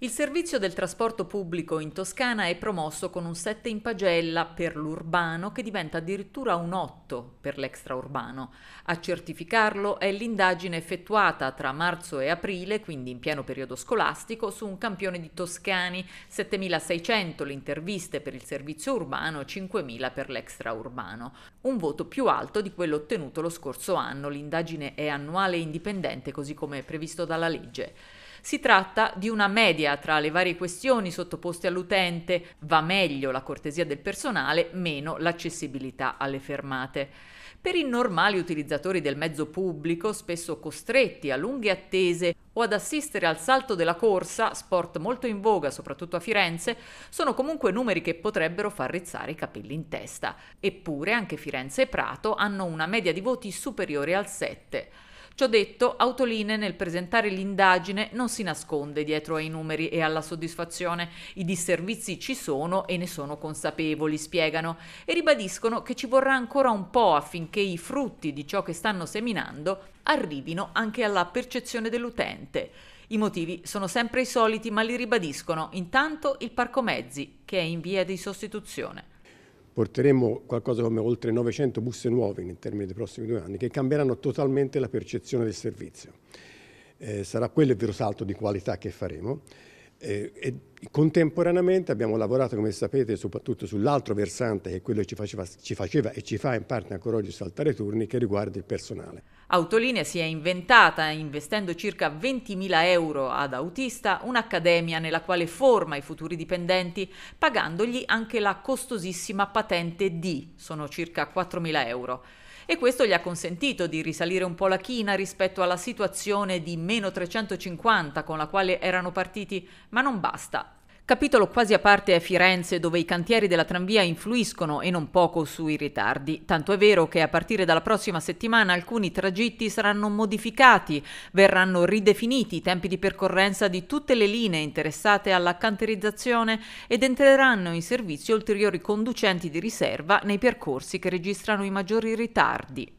Il servizio del trasporto pubblico in Toscana è promosso con un 7 in pagella per l'urbano che diventa addirittura un 8 per l'extraurbano. A certificarlo è l'indagine effettuata tra marzo e aprile, quindi in pieno periodo scolastico, su un campione di toscani, 7.600 le interviste per il servizio urbano, 5.000 per l'extraurbano. Un voto più alto di quello ottenuto lo scorso anno. L'indagine è annuale e indipendente, così come previsto dalla legge. Si tratta di una media tra le varie questioni sottoposte all'utente, va meglio la cortesia del personale, meno l'accessibilità alle fermate. Per i normali utilizzatori del mezzo pubblico, spesso costretti a lunghe attese o ad assistere al salto della corsa, sport molto in voga soprattutto a Firenze, sono comunque numeri che potrebbero far rizzare i capelli in testa. Eppure anche Firenze e Prato hanno una media di voti superiore al 7. Ciò detto, Autoline nel presentare l'indagine non si nasconde dietro ai numeri e alla soddisfazione. I disservizi ci sono e ne sono consapevoli, spiegano, e ribadiscono che ci vorrà ancora un po' affinché i frutti di ciò che stanno seminando arrivino anche alla percezione dell'utente. I motivi sono sempre i soliti, ma li ribadiscono intanto il parco mezzi, che è in via di sostituzione porteremo qualcosa come oltre 900 busse nuove in termini dei prossimi due anni che cambieranno totalmente la percezione del servizio. Eh, sarà quello il vero salto di qualità che faremo eh, e Contemporaneamente abbiamo lavorato, come sapete, soprattutto sull'altro versante che quello che ci faceva, ci faceva, e ci fa in parte ancora oggi saltare turni, che riguarda il personale. Autolinea si è inventata, investendo circa 20.000 euro ad autista, un'accademia nella quale forma i futuri dipendenti, pagandogli anche la costosissima patente D, sono circa 4.000 euro e questo gli ha consentito di risalire un po' la china rispetto alla situazione di meno 350 con la quale erano partiti, ma non basta. Capitolo quasi a parte è Firenze, dove i cantieri della tranvia influiscono e non poco sui ritardi. Tanto è vero che a partire dalla prossima settimana alcuni tragitti saranno modificati, verranno ridefiniti i tempi di percorrenza di tutte le linee interessate alla canterizzazione ed entreranno in servizio ulteriori conducenti di riserva nei percorsi che registrano i maggiori ritardi.